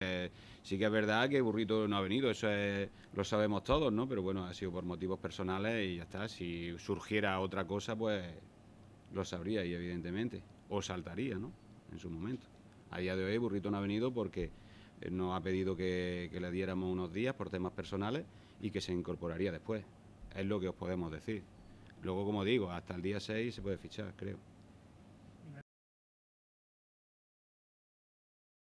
Eh, sí que es verdad que Burrito no ha venido, eso lo sabemos todos, ¿no? Pero bueno, ha sido por motivos personales y ya está. Si surgiera otra cosa, pues lo sabría y evidentemente, o saltaría, ¿no? En su momento. A día de hoy Burrito no ha venido porque eh, nos ha pedido que, que le diéramos unos días por temas personales y que se incorporaría después. Es lo que os podemos decir. Luego, como digo, hasta el día 6 se puede fichar, creo.